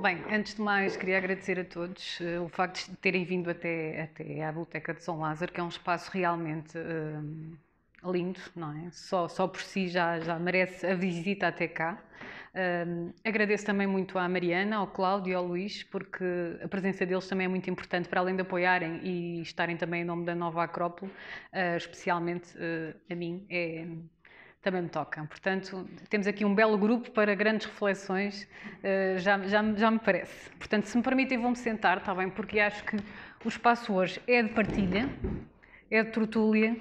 Bem, antes de mais, queria agradecer a todos uh, o facto de terem vindo até, até à Biblioteca de São Lázaro, que é um espaço realmente uh, lindo, não é? Só, só por si já, já merece a visita até cá. Uh, agradeço também muito à Mariana, ao Cláudio e ao Luís, porque a presença deles também é muito importante, para além de apoiarem e estarem também em nome da Nova Acrópole, especialmente a mim. É, também me tocam. Portanto, temos aqui um belo grupo para grandes reflexões, eh, já, já, já me parece. Portanto, se me permitem, vou-me sentar, está bem? Porque acho que o espaço hoje é de partilha, é de tertúlia,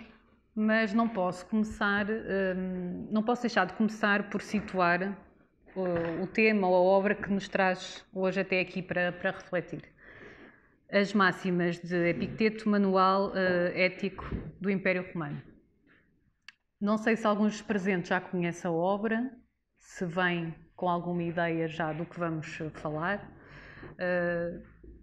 mas não posso começar, ehm, não posso deixar de começar por situar o tema ou a obra que nos traz hoje até aqui para, para refletir. As máximas de Epicteto, Manual eh, Ético do Império Romano. Não sei se alguns dos presentes já conhecem a obra, se vêm com alguma ideia já do que vamos eh, falar. Eh,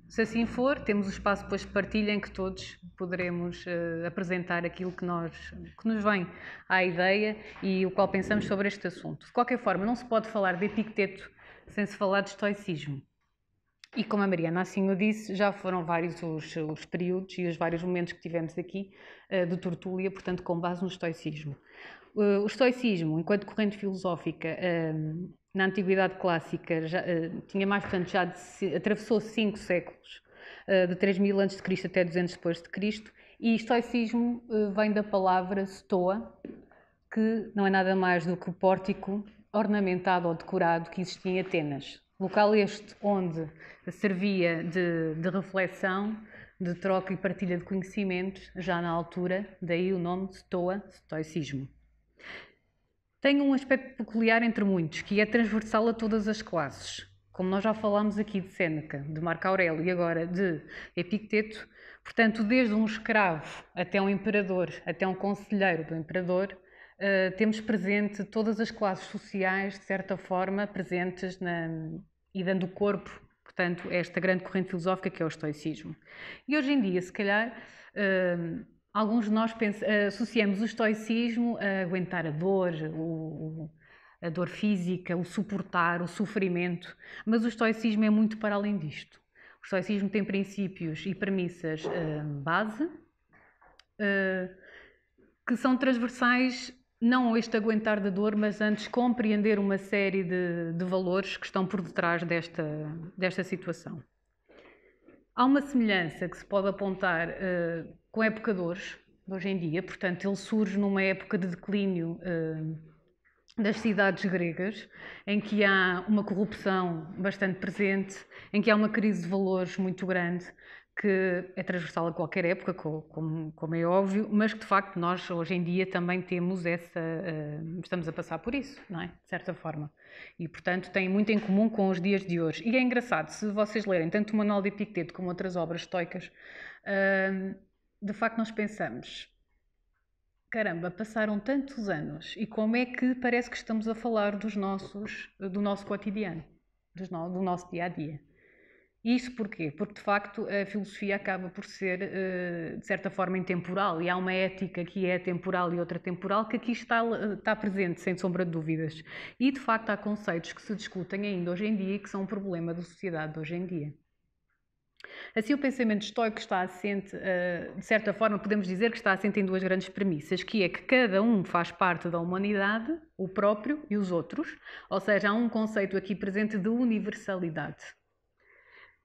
se assim for, temos o espaço depois de partilha em que todos poderemos eh, apresentar aquilo que, nós, que nos vem à ideia e o qual pensamos sobre este assunto. De qualquer forma, não se pode falar de Epicteto sem se falar de estoicismo. E como a Mariana assim o disse, já foram vários os, os períodos e os vários momentos que tivemos aqui uh, de tertúlia, portanto, com base no estoicismo. Uh, o estoicismo, enquanto corrente filosófica, uh, na Antiguidade Clássica, já, tinha mais, portanto, já de, atravessou cinco séculos, de 3000 a.C. até 200 depois de Cristo, e estoicismo vem da palavra stoa, que não é nada mais do que o pórtico ornamentado ou decorado que existia em Atenas, Local este onde servia de, de reflexão, de troca e partilha de conhecimentos, já na altura, daí o nome Stoa, Stoicismo. Tem um aspecto peculiar entre muitos, que é transversal a todas as classes. Como nós já falámos aqui de Sêneca, de Marco Aurélio e agora de Epicteto, portanto, desde um escravo até um imperador, até um conselheiro do imperador, eh, temos presente todas as classes sociais, de certa forma, presentes na, e dando corpo, portanto, a esta grande corrente filosófica que é o estoicismo. E hoje em dia, se calhar, uh, alguns de nós eh, associamos o estoicismo a aguentar a dor, o, a dor física, o suportar, o sofrimento, mas o estoicismo é muito para além disto. O estoicismo tem princípios e premissas uh, base uh, que são transversais não este aguentar da dor, mas antes compreender uma série de, de valores que estão por detrás desta, desta situação. Há uma semelhança que se pode apontar uh, com epocadores, hoje em dia, portanto, ele surge numa época de declínio uh, das cidades gregas, em que há uma corrupção bastante presente, em que há uma crise de valores muito grande, que é transversal a qualquer época, como, como, é óbvio, mas que de facto nós hoje em dia também temos essa. Uh, estamos a passar por isso, não é? De certa forma. E portanto tem muito em comum com os dias de hoje. E é engraçado, se vocês lerem tanto o Manual de Epicteto como outras obras estoicas, uh, de facto nós pensamos. Caramba, passaram tantos anos e como é que parece que estamos a falar dos nossos, do nosso cotidiano, do nosso dia a dia? isso porquê? Porque, de facto, a filosofia acaba por ser, eh, de certa forma, intemporal, e há uma ética que é temporal e outra temporal, que aqui está, eh, está presente, sem sombra de dúvidas. E, de facto, há conceitos que se discutem ainda hoje em dia e que são um problema da sociedade de hoje em dia. Assim, o pensamento estoico está assente, eh, de certa forma, podemos dizer que está assente em duas grandes premissas, que é que cada um faz parte da humanidade, o próprio e os outros, ou seja, há um conceito aqui presente de universalidade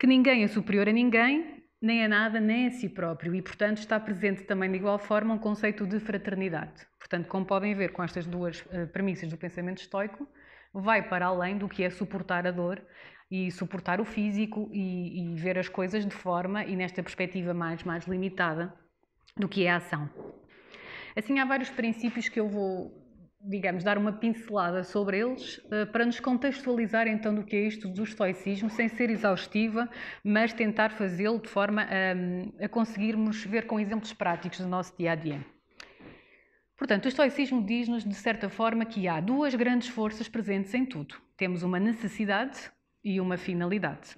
que ninguém é superior a ninguém, nem a nada, nem a si próprio, e portanto está presente também de igual forma um conceito de fraternidade. Portanto, como podem ver com estas duas eh, premissas do pensamento estoico, vai para além do que é suportar a dor e suportar o físico e, e ver as coisas de forma e nesta perspectiva mais, mais limitada do que é a ação. Assim, há vários princípios que eu vou digamos, dar uma pincelada sobre eles eh, para nos contextualizar então do que é isto do estoicismo, sem ser exaustiva, mas tentar fazê-lo de forma a, ehm, a conseguirmos ver com exemplos práticos do nosso dia a dia. Portanto, o estoicismo diz-nos, de certa forma, que há duas grandes forças presentes em tudo: temos uma necessidade e uma finalidade.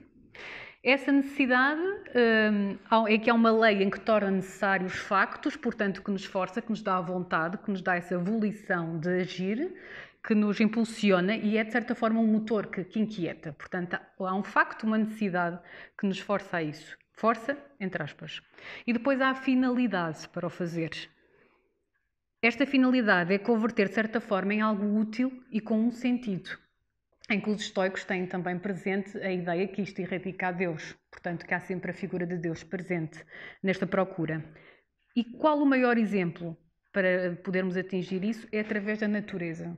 Essa necessidade hum, um, é que há uma lei em que torna necessários factos, portanto, que nos força, que nos dá a vontade, que nos dá essa volição de agir, que nos impulsiona e é, de certa forma, um motor que, que inquieta. Portanto, há um facto, uma necessidade que nos força a isso. Força, entre aspas. E depois há a finalidade para o fazer. Esta finalidade é converter, de certa forma, em algo útil e com um sentido em que os estoicos têm também presente a ideia que isto erradica a Deus, portanto que há sempre a figura de Deus presente nesta procura. E qual o maior exemplo para podermos atingir isso? É através da natureza,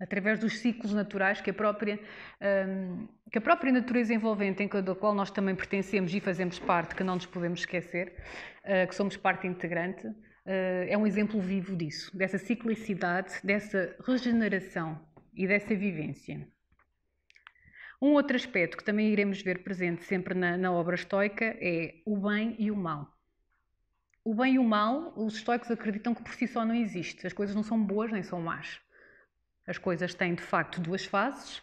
através dos ciclos naturais que a própria, hum, que a própria natureza envolvente, em cada qual nós também pertencemos e fazemos parte, que não nos podemos esquecer, eh, que somos parte integrante, eh, é um exemplo vivo disso, dessa ciclicidade, dessa regeneração e dessa vivência. Um outro aspecto que também iremos ver presente sempre na, na obra estoica é o bem e o mal. O bem e o mal, os estoicos acreditam que por si só não existe. As coisas não são boas nem são más. As coisas têm de facto duas faces.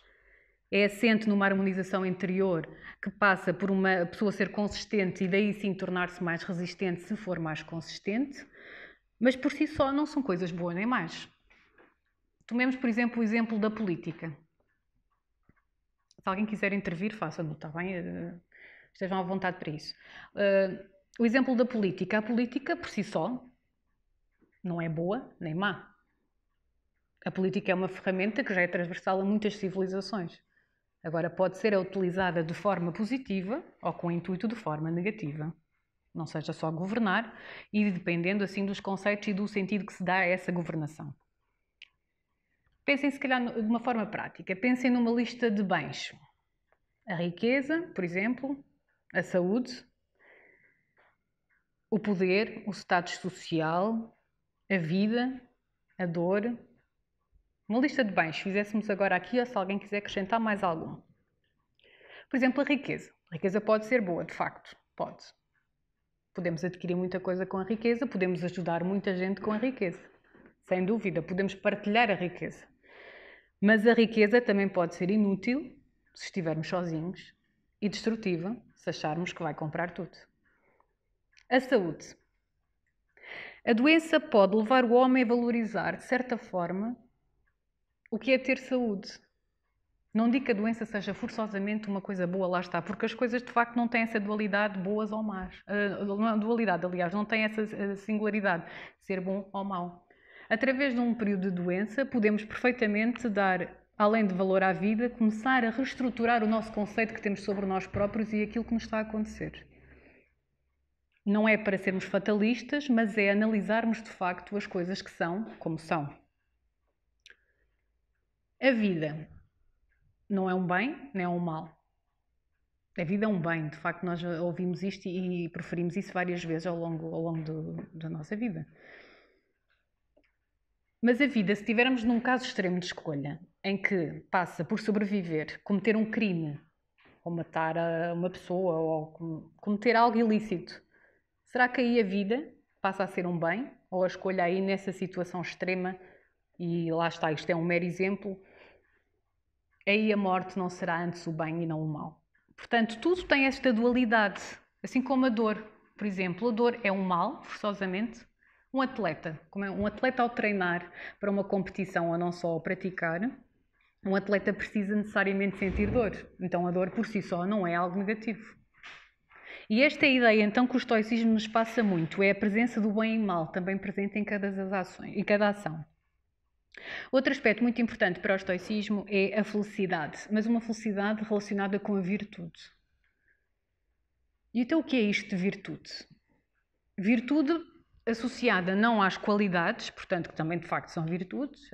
É assente numa harmonização interior que passa por uma pessoa ser consistente e daí sim tornar-se mais resistente se for mais consistente, mas por si só não são coisas boas nem más. Tomemos, por exemplo, o exemplo da política se alguém quiser intervir, faça-no, está bem? Eh, estejam à vontade para isso. Eh, o exemplo da política. A política, por si só, não é boa nem má. A política é uma ferramenta que já é transversal a muitas civilizações. Agora, pode ser utilizada de forma positiva ou com intuito de forma negativa. Não seja só governar e dependendo assim dos conceitos e do sentido que se dá a essa governação. Pensem, se calhar, de uma forma prática. Pensem numa lista de bens. A riqueza, por exemplo, a saúde, o poder, o status social, a vida, a dor. Uma lista de bens, fizéssemos agora aqui, ou se alguém quiser acrescentar mais algum. Por exemplo, a riqueza. A riqueza pode ser boa, de facto, pode. Podemos adquirir muita coisa com a riqueza, podemos ajudar muita gente com a riqueza. Sem dúvida, podemos partilhar a riqueza. Mas a riqueza também pode ser inútil se estivermos sozinhos e destrutiva se acharmos que vai comprar tudo. A saúde. A doença pode levar o homem a valorizar, de certa forma, o que é ter saúde. Não digo que a doença seja forçosamente uma coisa boa, lá está, porque as coisas de facto não têm essa dualidade boas ou más. Uh, dualidade, aliás, não têm essa singularidade, ser bom ou mau. Através de um período de doença, podemos perfeitamente dar, além de valor à vida, começar a reestruturar o nosso conceito que temos sobre nós próprios e aquilo que nos está a acontecer. Não é para sermos fatalistas, mas é analisarmos de facto as coisas que são como são. A vida não é um bem, nem é um mal. A vida é um bem, de facto, nós ouvimos isto e preferimos isso várias vezes ao longo, ao longo do, da nossa vida. Mas a vida, se estivermos num caso extremo de escolha, em que passa por sobreviver, cometer um crime, ou matar uma pessoa, ou cometer algo ilícito, será que aí a vida passa a ser um bem? Ou a escolha aí nessa situação extrema, e lá está, isto é um mero exemplo, aí a morte não será antes o bem e não o mal. Portanto, tudo tem esta dualidade, assim como a dor. Por exemplo, a dor é um mal, forçosamente, um atleta, como é um atleta ao treinar para uma competição ou não só ao praticar, um atleta precisa necessariamente sentir dor. Então a dor por si só não é algo negativo. E esta é a ideia então que o estoicismo nos passa muito, é a presença do bem e mal também presente em cada, das ações, e cada ação. Outro aspecto muito importante para o estoicismo é a felicidade, mas uma felicidade relacionada com a virtude. E então o que é isto de virtude? Virtude associada não às qualidades, portanto, que também de facto são virtudes,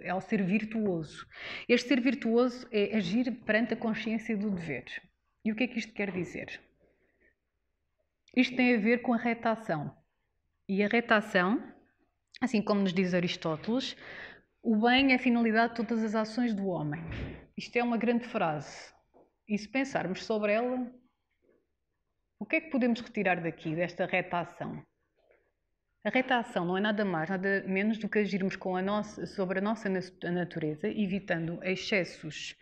é ao ser virtuoso. Este ser virtuoso é agir perante a consciência do dever. E o que é que isto quer dizer? Isto tem a ver com a retação. E a retação, assim como nos diz Aristóteles, o bem é a finalidade de todas as ações do homem. Isto é uma grande frase. E se pensarmos sobre ela, o que é que podemos retirar daqui, desta retação? A reta ação não é nada mais, nada menos do que agirmos a nossa, sobre a nossa natureza, evitando excessos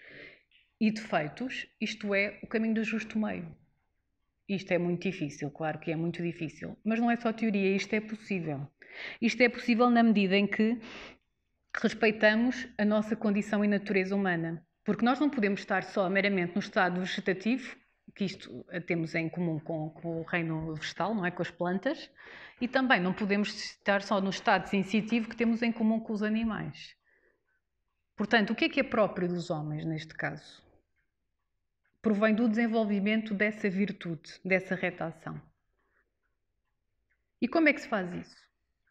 e defeitos, isto é, o caminho do justo meio. Isto é muito difícil, claro que é muito difícil, mas não é só teoria, isto é possível. Isto é possível na medida em que respeitamos a nossa condição e natureza humana, porque nós não podemos estar só meramente no estado vegetativo que isto eh, temos em comum com, com, o reino vegetal, não é? Com as plantas. E também não podemos estar só no estado sensitivo que temos em comum com os animais. Portanto, o que é que é próprio dos homens neste caso? Provém do desenvolvimento dessa virtude, dessa reta ação. E como é que se faz isso?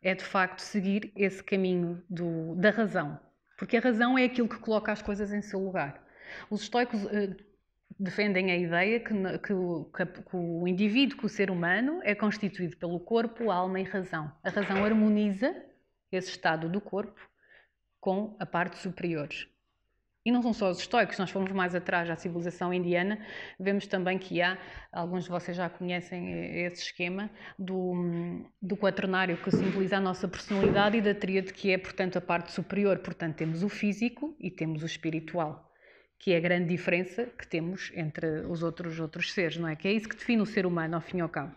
É de facto seguir esse caminho do, da razão, porque a razão é aquilo que coloca as coisas em seu lugar. Os estoicos eh, defendem a ideia que, que, o, que, o, indivíduo, que o ser humano, é constituído pelo corpo, alma e razão. A razão harmoniza esse estado do corpo com a parte superior. E não são só os estoicos, nós fomos mais atrás à civilização indiana, vemos também que há, alguns de vocês já conhecem esse esquema, do, do quaternário que simboliza a nossa personalidade e da tríade que é, portanto, a parte superior. Portanto, temos o físico e temos o espiritual que é a grande diferença que temos entre os outros outros seres, não é? Que é isso que define o ser humano, ao fim e ao cabo.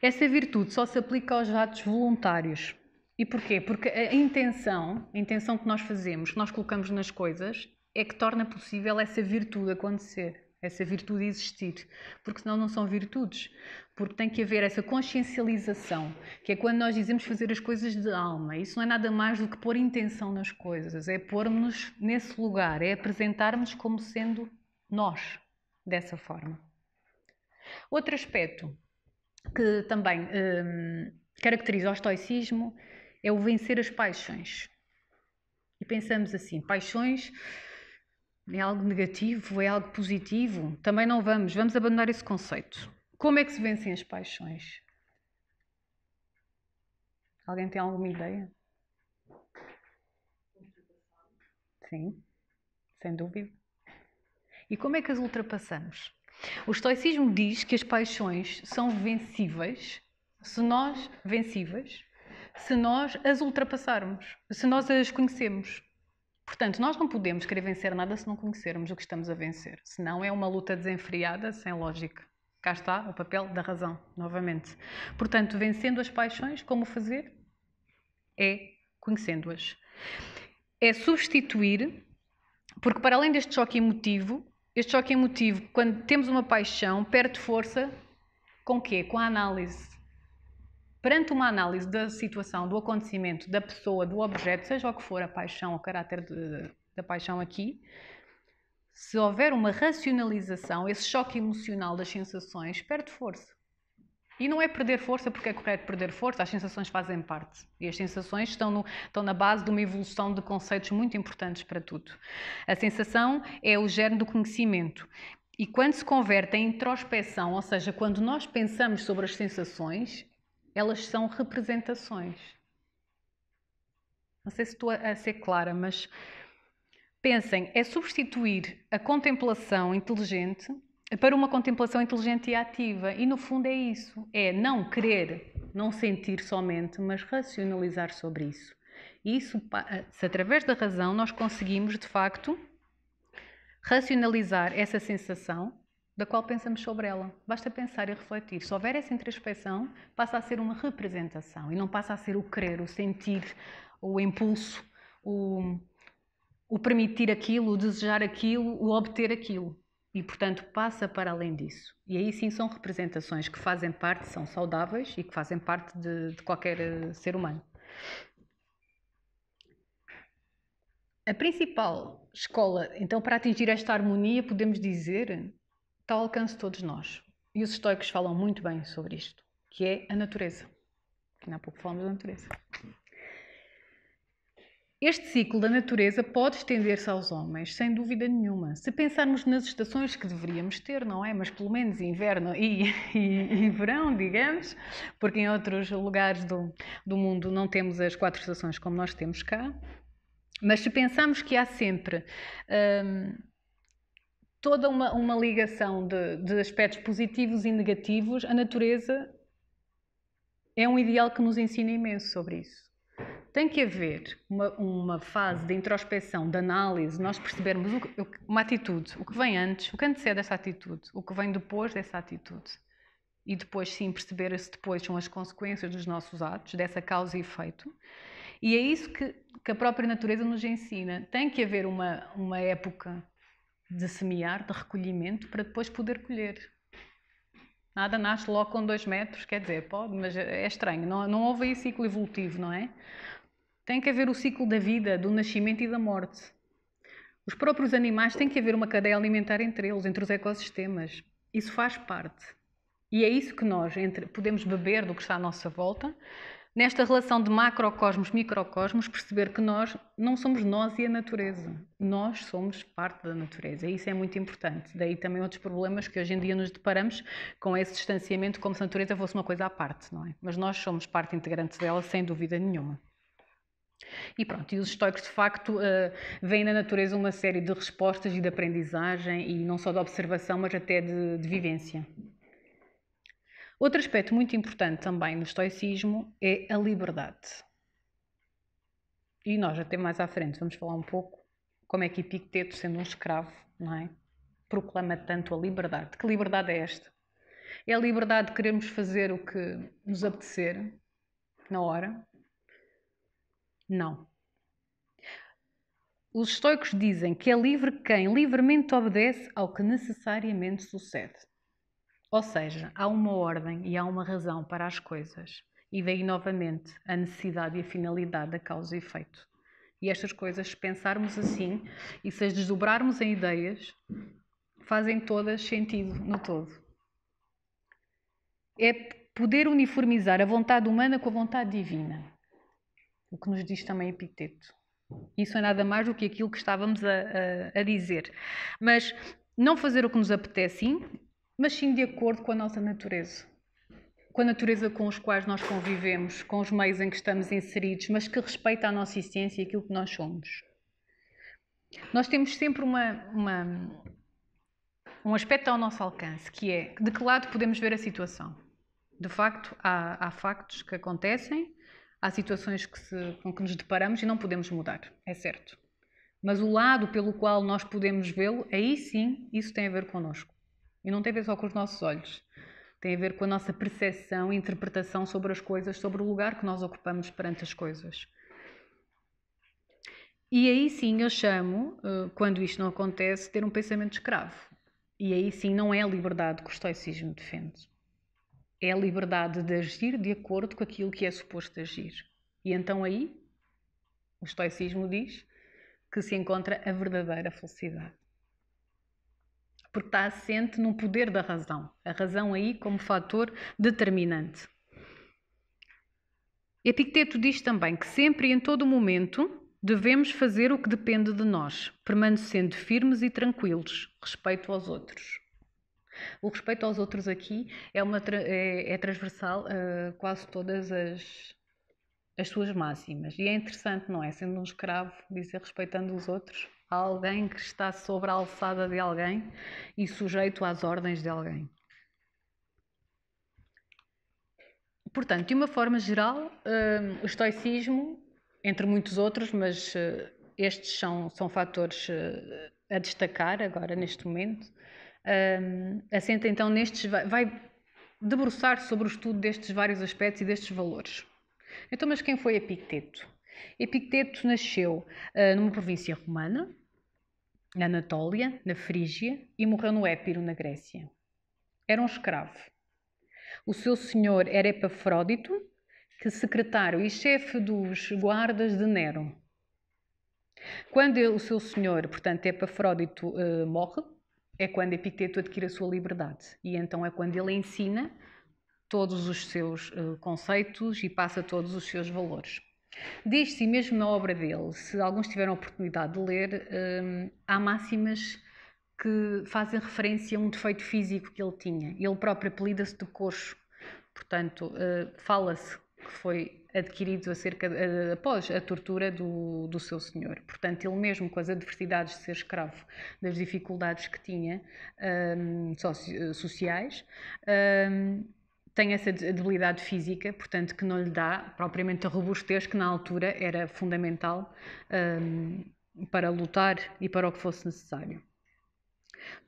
Essa virtude só se aplica aos atos voluntários. E porquê? Porque a intenção, a intenção que nós fazemos, que nós colocamos nas coisas, é que torna possível essa virtude acontecer essa virtude existir, porque senão não são virtudes, porque tem que haver essa consciencialização, que é quando nós dizemos fazer as coisas de alma. Isso não é nada mais do que pôr intenção nas coisas, é pormos-nos nesse lugar, é apresentarmos como sendo nós, dessa forma. Outro aspecto que também hum, caracteriza o estoicismo é o vencer as paixões. E pensamos assim, paixões é algo negativo? É algo positivo? Também não vamos. Vamos abandonar esse conceito. Como é que se vencem as paixões? Alguém tem alguma ideia? Sim, sem dúvida. E como é que as ultrapassamos? O estoicismo diz que as paixões são vencíveis se nós vencíveis, se nós as ultrapassarmos, se nós as conhecemos. Portanto, nós não podemos querer vencer nada se não conhecermos o que estamos a vencer. Senão é uma luta desenfreada, sem lógica. Cá está o papel da razão, novamente. Portanto, vencendo as paixões, como fazer? É conhecendo-as. É substituir, porque para além deste choque emotivo, este choque emotivo, quando temos uma paixão, perde força com o quê? Com a análise perante uma análise da situação, do acontecimento, da pessoa, do objeto, seja o que for a paixão, o caráter da paixão aqui, se houver uma racionalização, esse choque emocional das sensações perde força. E não é perder força porque é correto perder força, as sensações fazem parte. E as sensações estão, no, estão na base de uma evolução de conceitos muito importantes para tudo. A sensação é o germe do conhecimento. E quando se converte em introspecção, ou seja, quando nós pensamos sobre as sensações, elas são representações. Não sei se estou a ser clara, mas pensem, é substituir a contemplação inteligente para uma contemplação inteligente e ativa. E no fundo é isso: é não querer, não sentir somente, mas racionalizar sobre isso. E isso, se através da razão nós conseguimos de facto racionalizar essa sensação, da qual pensamos sobre ela. Basta pensar e refletir. Se houver essa introspeção, passa a ser uma representação e não passa a ser o querer, o sentir, o impulso, o, o permitir aquilo, o desejar aquilo, o obter aquilo. E, portanto, passa para além disso. E aí sim são representações que fazem parte, são saudáveis e que fazem parte de, de qualquer eh, ser humano. A principal escola, então, para atingir esta harmonia, podemos dizer tal alcance todos nós. E os estoicos falam muito bem sobre isto, que é a natureza. Que há pouco falamos da natureza. Este ciclo da natureza pode estender-se aos homens, sem dúvida nenhuma. Se pensarmos nas estações que deveríamos ter, não é? Mas pelo menos inverno e, e, e verão, digamos, porque em outros lugares do, do mundo não temos as quatro estações como nós temos cá. Mas se pensarmos que há sempre hum, toda uma, uma ligação de, de aspectos positivos e negativos, a natureza é um ideal que nos ensina imenso sobre isso. Tem que haver uma, uma fase de introspecção, de análise, nós percebermos o que, uma atitude, o que vem antes, o que antecede essa atitude, o que vem depois dessa atitude. E depois, sim, perceber se depois são as consequências dos nossos atos, dessa causa e efeito. E é isso que, que a própria natureza nos ensina. Tem que haver uma, uma época de semear, de recolhimento, para depois poder colher. Nada nasce logo com dois metros, quer dizer, pode, mas é, é estranho. Não, não houve aí ciclo evolutivo, não é? Tem que haver o ciclo da vida, do nascimento e da morte. Os próprios animais têm que haver uma cadeia alimentar entre eles, entre os ecossistemas. Isso faz parte. E é isso que nós entre, podemos beber do que está à nossa volta, nesta relação de macrocosmos-microcosmos, perceber que nós não somos nós e a natureza. Nós somos parte da natureza. E isso é muito importante. Daí também outros problemas que hoje em dia nos deparamos com esse distanciamento, como se a natureza fosse uma coisa à parte, não é? Mas nós somos parte integrante dela, sem dúvida nenhuma. E pronto, e os estoicos de facto uh, veem na natureza uma série de respostas e de aprendizagem, e não só de observação, mas até de, de vivência. Outro aspecto muito importante também no estoicismo é a liberdade. E nós até mais à frente vamos falar um pouco como é que Epicteto, sendo um escravo, não é? proclama tanto a liberdade. Que liberdade é esta? É a liberdade de querermos fazer o que nos apetecer na hora? Não. Os estoicos dizem que é livre quem livremente obedece ao que necessariamente sucede. Ou seja, há uma ordem e há uma razão para as coisas. E daí novamente a necessidade e a finalidade da causa e efeito. E estas coisas, se pensarmos assim e se as desdobrarmos em ideias, fazem todas sentido no todo. É poder uniformizar a vontade humana com a vontade divina, o que nos diz também Epiteto. Isso é nada mais do que aquilo que estávamos a, a, a dizer. Mas não fazer o que nos apetece, sim, mas sim de acordo com a nossa natureza. Com a natureza com os quais nós convivemos, com os meios em que estamos inseridos, mas que respeita a nossa essência e aquilo que nós somos. Nós temos sempre uma, uma, um aspecto ao nosso alcance, que é de que lado podemos ver a situação. De facto, há, há factos que acontecem, há situações que se, com que nos deparamos e não podemos mudar, é certo. Mas o lado pelo qual nós podemos vê-lo, aí sim, isso tem a ver connosco. E não tem a ver só com os nossos olhos. Tem a ver com a nossa percepção e interpretação sobre as coisas, sobre o lugar que nós ocupamos perante as coisas. E aí sim eu chamo, eh, quando isto não acontece, de ter um pensamento escravo. E aí sim não é a liberdade que o estoicismo defende. É a liberdade de agir de acordo com aquilo que é suposto agir. E então aí o estoicismo diz que se encontra a verdadeira felicidade porque está assente no poder da razão. A razão aí como fator determinante. Epicteto diz também que sempre e em todo momento devemos fazer o que depende de nós, permanecendo firmes e tranquilos respeito aos outros. O respeito aos outros aqui é, uma, é, é transversal a eh, quase todas as, as suas máximas. E é interessante, não é? Sendo um escravo, dizer respeitando os outros alguém que está sobre a alçada de alguém e sujeito às ordens de alguém. Portanto, de uma forma geral, hum, o estoicismo, entre muitos outros, mas eh, estes são, são fatores eh, a destacar agora, neste momento, hum, assenta então nestes. vai debruçar sobre o estudo destes vários aspectos e destes valores. Então, mas quem foi Epicteto? Epicteto nasceu uh, numa província romana, na Anatólia, na Frígia, e morreu no Épiro, na Grécia. Era um escravo. O seu senhor era Epafrodito, que secretário e chefe dos guardas de Nero. Quando o seu senhor, portanto, Epafrodito, uh, morre, é quando Epicteto adquire a sua liberdade. E então é quando ele ensina todos os seus uh, conceitos e passa todos os seus valores. Diz-se mesmo na obra dele, se alguns tiveram a oportunidade de ler, hum, há máximas que fazem referência a um defeito físico que ele tinha. Ele próprio apelida-se de coxo, portanto, uh, fala-se que foi adquirido acerca, uh, após a tortura do, do seu senhor. Portanto, ele mesmo com as adversidades de ser escravo, das dificuldades que tinha um, eh, sociais, um, tem essa debilidade física, portanto, que não lhe dá propriamente a robustez que na altura era fundamental um, para lutar e para o que fosse necessário.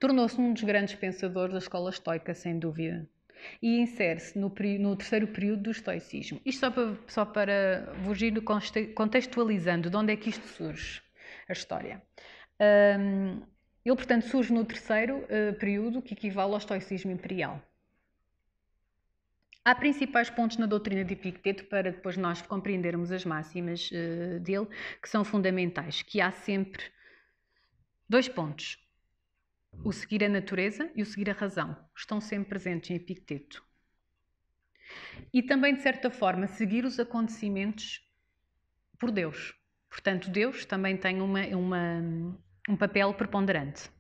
Tornou-se um dos grandes pensadores da escola estoica, sem dúvida, e insere-se no, no, terceiro período do estoicismo. Isto só para, só para vos ir contextualizando de onde é que isto surge, a história. Um, ele, portanto, surge no terceiro uh, período, que equivale ao estoicismo imperial. Há principais pontos na doutrina de Epicteto para depois nós compreendermos as máximas uh, dele, que são fundamentais, que há sempre dois pontos. O seguir a natureza e o seguir a razão estão sempre presentes em Epicteto. E também, de certa forma, seguir os acontecimentos por Deus. Portanto, Deus também tem uma, uma um papel preponderante.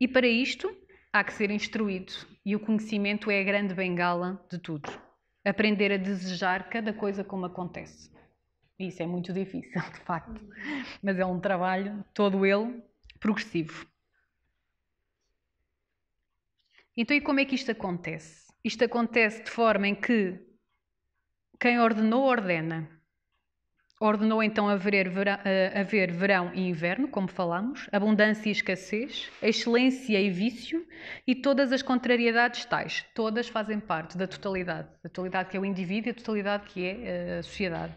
E para isto, há que ser instruído e o conhecimento é a grande bengala de tudo. Aprender a desejar cada coisa como acontece. Isso é muito difícil, de facto, mas é um trabalho, todo ele, progressivo. Então, e como é que isto acontece? Isto acontece de forma em que quem ordenou, ordena. Ordenou então haver verão, eh, haver verão e inverno, como falamos, abundância e escassez, excelência e vício e todas as contrariedades tais. Todas fazem parte da totalidade. A totalidade que é o indivíduo e a totalidade que é eh, a sociedade.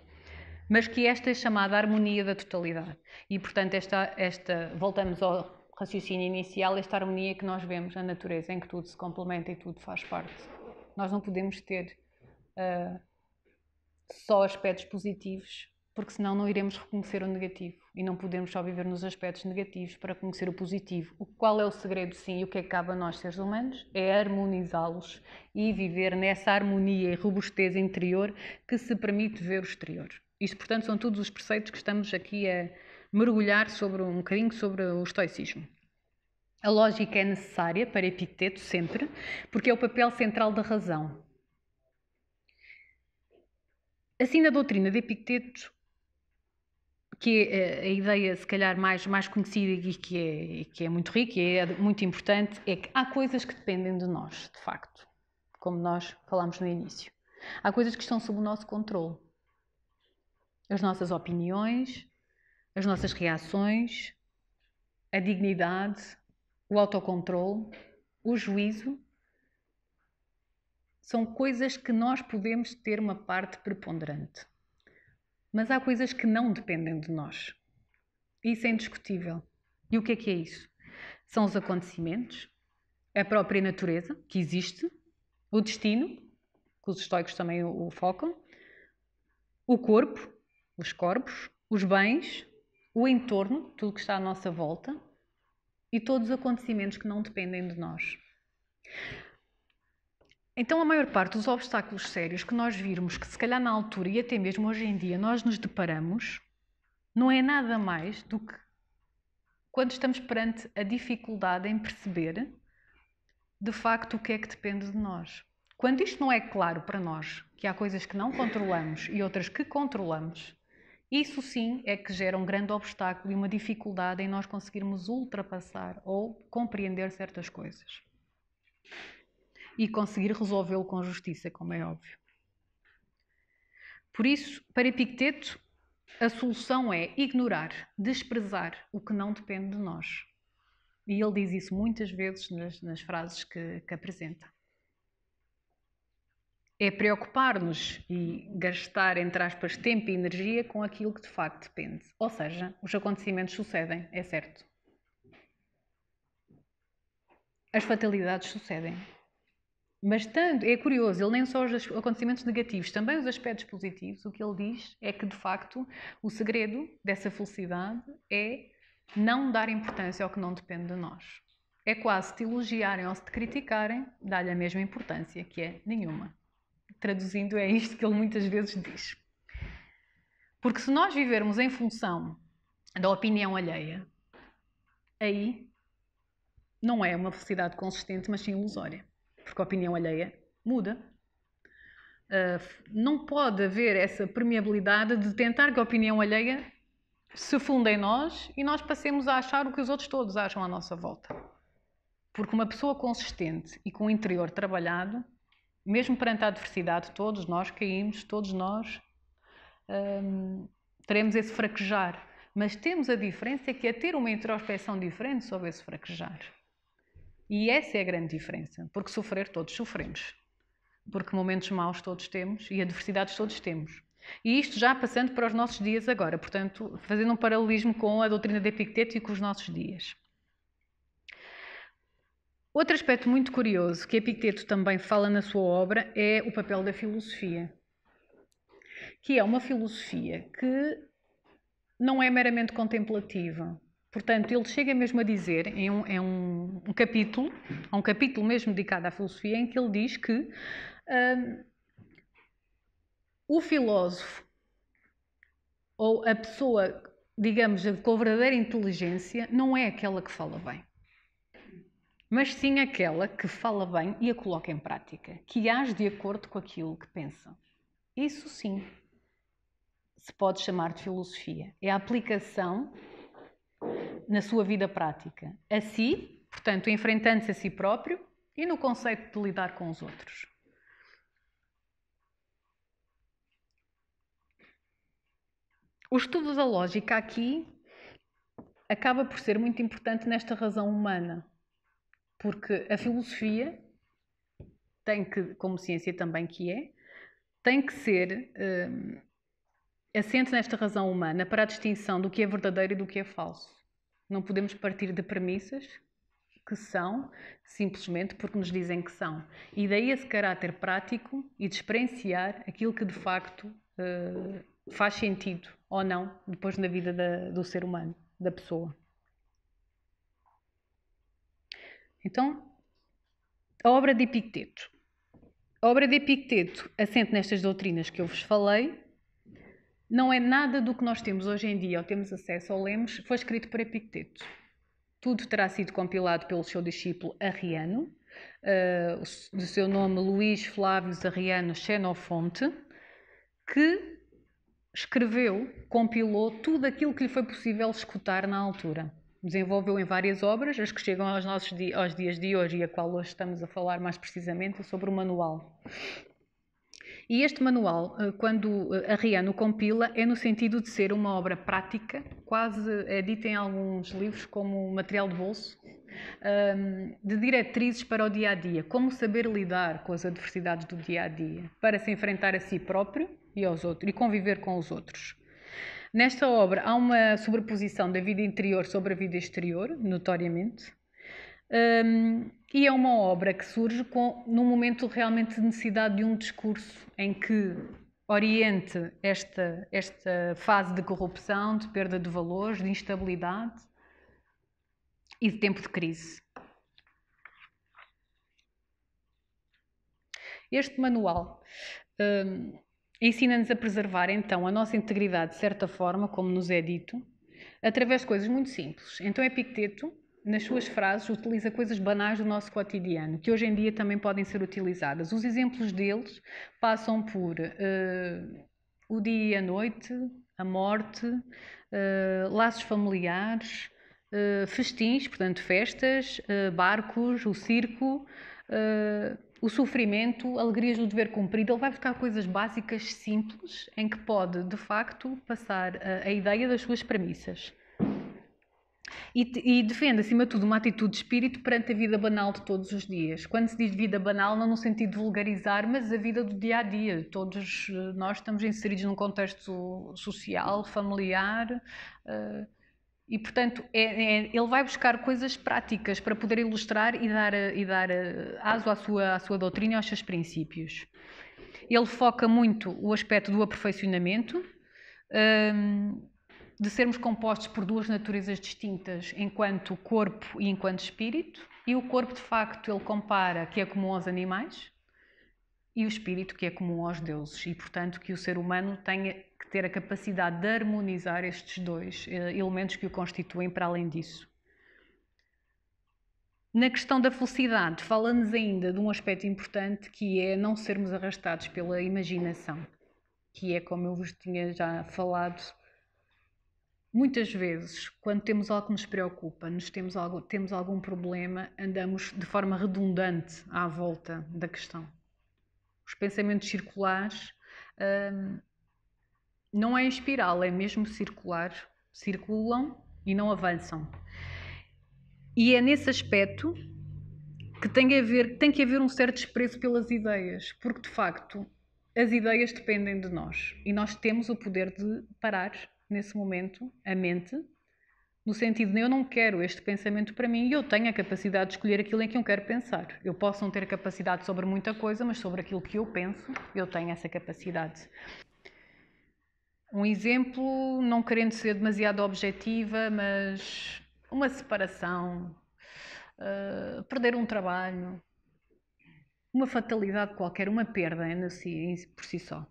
Mas que esta é chamada harmonia da totalidade. E, portanto, esta, esta voltamos ao raciocínio inicial, esta harmonia que nós vemos na natureza, em que tudo se complementa e tudo faz parte. Nós não podemos ter uh, só aspectos positivos porque senão não iremos reconhecer o negativo e não podemos só viver nos aspectos negativos para conhecer o positivo. O qual é o segredo, sim, e o que acaba é a nós seres humanos é harmonizá-los e viver nessa harmonia e robustez interior que se permite ver o exterior. Isto, portanto, são todos os preceitos que estamos aqui a mergulhar sobre um bocadinho sobre o estoicismo. A lógica é necessária para Epicteto sempre, porque é o papel central da razão. Assim, na doutrina de Epicteto, que é a ideia, se calhar, mais, mais conhecida e que é, e que é muito rica e é muito importante, é que há coisas que dependem de nós, de facto, como nós falámos no início. Há coisas que estão sob o nosso controle. As nossas opiniões, as nossas reações, a dignidade, o autocontrole, o juízo. São coisas que nós podemos ter uma parte preponderante. Mas há coisas que não dependem de nós. Isso é indiscutível. E o que é que é isso? São os acontecimentos, a própria natureza, que existe, o destino, que os estoicos também o focam, o corpo, os corpos, os bens, o entorno, tudo que está à nossa volta e todos os acontecimentos que não dependem de nós. Então, a maior parte dos obstáculos sérios que nós virmos, que se calhar na altura e até mesmo hoje em dia nós nos deparamos, não é nada mais do que quando estamos perante a dificuldade em perceber de facto o que é que depende de nós. Quando isto não é claro para nós, que há coisas que não controlamos e outras que controlamos, isso sim é que gera um grande obstáculo e uma dificuldade em nós conseguirmos ultrapassar ou compreender certas coisas e conseguir resolvê-lo com justiça, como é óbvio. Por isso, para Epicteto, a solução é ignorar, desprezar o que não depende de nós. E ele diz isso muitas vezes nas, nas frases que, que apresenta. É preocupar-nos e gastar, entre aspas, tempo e energia com aquilo que de facto depende. Ou seja, os acontecimentos sucedem, é certo. As fatalidades sucedem, mas tanto, é curioso, ele nem só os acontecimentos negativos, também os aspectos positivos, o que ele diz é que, de facto, o segredo dessa felicidade é não dar importância ao que não depende de nós. É quase te elogiarem ou se te criticarem, dá-lhe a mesma importância, que é nenhuma. Traduzindo, é isto que ele muitas vezes diz. Porque se nós vivermos em função da opinião alheia, aí não é uma felicidade consistente, mas sim ilusória porque a opinião alheia muda. Uh, não pode haver essa permeabilidade de tentar que a opinião alheia se funda em nós e nós passemos a achar o que os outros todos acham à nossa volta. Porque uma pessoa consistente e com o interior trabalhado, mesmo perante a adversidade, todos nós caímos, todos nós hum, teremos esse fraquejar. Mas temos a diferença é que é ter uma introspecção diferente sobre esse fraquejar. E essa é a grande diferença, porque sofrer todos sofremos, porque momentos maus todos temos e adversidades todos temos. E isto já passando para os nossos dias agora, portanto, fazendo um paralelismo com a doutrina de Epicteto e com os nossos dias. Outro aspecto muito curioso que Epicteto também fala na sua obra é o papel da filosofia, que é uma filosofia que não é meramente contemplativa, Portanto, ele chega mesmo a dizer, em um, em um, um capítulo, há um capítulo mesmo dedicado à filosofia, em que ele diz que hum, o filósofo, ou a pessoa, digamos, com verdadeira inteligência, não é aquela que fala bem, mas sim aquela que fala bem e a coloca em prática, que age de acordo com aquilo que pensa. Isso sim se pode chamar de filosofia. É a aplicação na sua vida prática, a si, portanto, enfrentando-se a si próprio e no conceito de lidar com os outros. O estudo da lógica aqui acaba por ser muito importante nesta razão humana, porque a filosofia tem que, como ciência também que é, tem que ser hum, assente nesta razão humana para a distinção do que é verdadeiro e do que é falso. Não podemos partir de premissas que são simplesmente porque nos dizem que são. E daí esse caráter prático e experienciar aquilo que de facto eh, faz sentido ou não depois na vida da, do ser humano, da pessoa. Então, a obra de Epicteto. A obra de Epicteto assente nestas doutrinas que eu vos falei não é nada do que nós temos hoje em dia ou temos acesso ou lemos, foi escrito por Epicteto. Tudo terá sido compilado pelo seu discípulo Arriano, uh, eh, seu nome Luís Flávio Arriano Xenofonte, que escreveu, compilou tudo aquilo que lhe foi possível escutar na altura. Desenvolveu em várias obras, as que chegam aos, nossos dias, aos dias de hoje e a qual hoje estamos a falar mais precisamente, sobre o manual. E este manual, eh, quando a Rihanna o compila, é no sentido de ser uma obra prática, quase é dita em alguns livros como material de bolso, ehm, de diretrizes para o dia a dia, como saber lidar com as adversidades do dia a dia, para se enfrentar a si próprio e aos outros e conviver com os outros. Nesta obra há uma sobreposição da vida interior sobre a vida exterior, notoriamente, um, e é uma obra que surge com, num momento realmente de necessidade de um discurso em que oriente esta, esta fase de corrupção, de perda de valores, de instabilidade e de tempo de crise. Este manual um, ensina-nos a preservar então a nossa integridade de certa forma, como nos é dito, através de coisas muito simples. Então, Epicteto nas suas frases, utiliza coisas banais do nosso cotidiano, que hoje em dia também podem ser utilizadas. Os exemplos deles passam por uh, o dia e a noite, a morte, uh, laços familiares, uh, festins, portanto, festas, barcos, o circo. o sofrimento, alegrias do dever cumprido, ele vai buscar coisas básicas, simples, em que pode, de facto, passar a, a ideia das suas premissas. E, e, defende, acima de tudo, uma atitude de espírito perante a vida banal de todos os dias. Quando se diz vida banal, não no sentido de vulgarizar, mas a vida do dia a dia. Todos eh, nós estamos inseridos num contexto social, familiar. Uh, e, portanto, é, é, ele vai buscar coisas práticas para poder ilustrar e dar, eh, e dar aso à sua, à sua doutrina e aos seus princípios. Ele foca muito o aspecto do aperfeiçoamento. Ehm, de sermos compostos por duas naturezas distintas, enquanto corpo e enquanto espírito, e o corpo, de facto, ele compara que é comum aos animais e o espírito que é comum aos deuses, e portanto que o ser humano tenha que ter a capacidade de harmonizar estes dois eh, elementos que o constituem para além disso. Na questão da felicidade, fala-nos ainda de um aspecto importante que é não sermos arrastados pela imaginação, que é, como eu vos tinha já falado, Muitas vezes, quando temos algo que nos preocupa, nos temos, algo, temos algum problema, andamos de forma redundante à volta da questão. Os pensamentos circulares hum, não é em espiral, é mesmo circular, circulam e não avançam. E é nesse aspecto que tem, a ver, tem que haver um certo desprezo pelas ideias, porque de facto as ideias dependem de nós e nós temos o poder de parar nesse momento, a mente, no sentido de eu não quero este pensamento para mim e eu tenho a capacidade de escolher aquilo em que eu quero pensar. Eu posso não ter capacidade sobre muita coisa, mas sobre aquilo que eu penso, eu tenho essa capacidade. Um exemplo, não querendo ser demasiado objetiva, mas uma separação, uh, perder um trabalho, uma fatalidade qualquer, uma perda assim, por si só.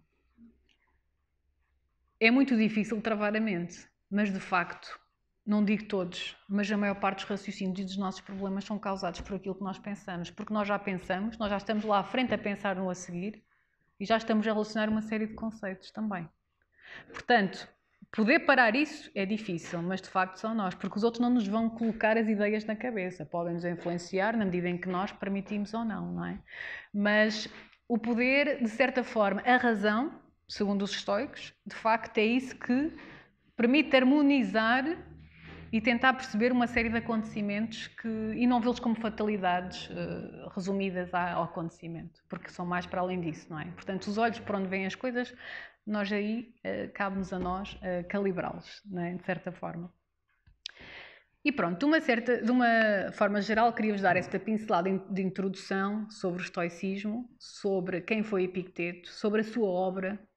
É muito difícil travar a mente, mas de facto, não digo todos, mas a maior parte dos raciocínios e dos nossos problemas são causados por aquilo que nós pensamos, porque nós já pensamos, nós já estamos lá à frente a pensar no a seguir e já estamos a relacionar uma série de conceitos também. Portanto, poder parar isso é difícil, mas de facto são nós, porque os outros não nos vão colocar as ideias na cabeça, podem nos influenciar na medida em que nós permitimos ou não, não é? Mas o poder, de certa forma, a razão segundo os estoicos, de facto é isso que permite harmonizar e tentar perceber uma série de acontecimentos que, e não vê-los como fatalidades uh, resumidas ao acontecimento, porque são mais para além disso, não é? Portanto, os olhos por onde vêm as coisas, nós aí uh, cabe-nos a nós uh, calibrá-los, é? de certa forma. E pronto, de uma, certa, de uma forma geral, queria-vos dar esta pincelada de introdução sobre o estoicismo, sobre quem foi Epicteto, sobre a sua obra,